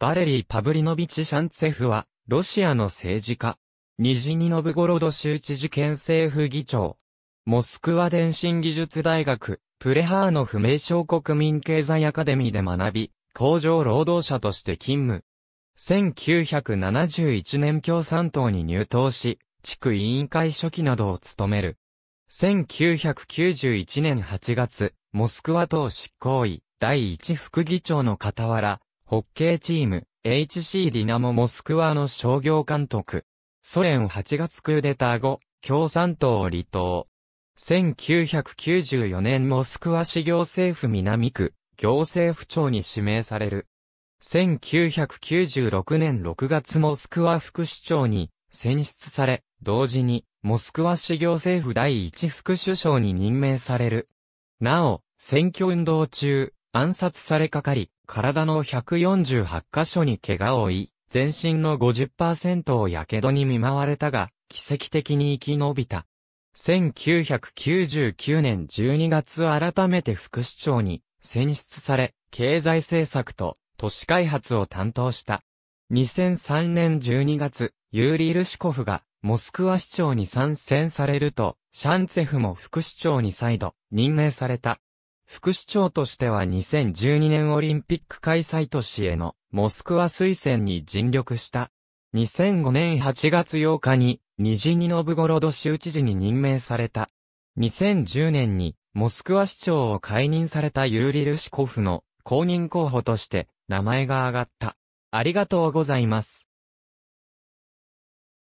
バレリー・パブリノビチ・シャンツェフは、ロシアの政治家。ニジニノブゴロド州知事県政府議長。モスクワ電信技術大学、プレハーノ不明小国民経済アカデミーで学び、工場労働者として勤務。1971年共産党に入党し、地区委員会書記などを務める。1991年8月、モスクワ党執行委第一副議長の傍ら、ホッケーチーム、HC ディナモモスクワの商業監督。ソ連8月クーデター後、共産党を離党。1994年モスクワ市行政府南区、行政府長に指名される。1996年6月モスクワ副市長に選出され、同時にモスクワ市行政府第一副首相に任命される。なお、選挙運動中、暗殺されかかり、体の148箇所に怪我を負い、全身の50%を火傷に見舞われたが、奇跡的に生き延びた。1999年12月改めて副市長に選出され、経済政策と都市開発を担当した。2003年12月、ユーリ・ルシコフがモスクワ市長に参戦されると、シャンツェフも副市長に再度任命された。副市長としては2012年オリンピック開催都市へのモスクワ推薦に尽力した。2005年8月8日にニジニノブゴロド州知事に任命された。2010年にモスクワ市長を解任されたユーリ・ルシコフの公認候補として名前が挙がった。ありがとうございます。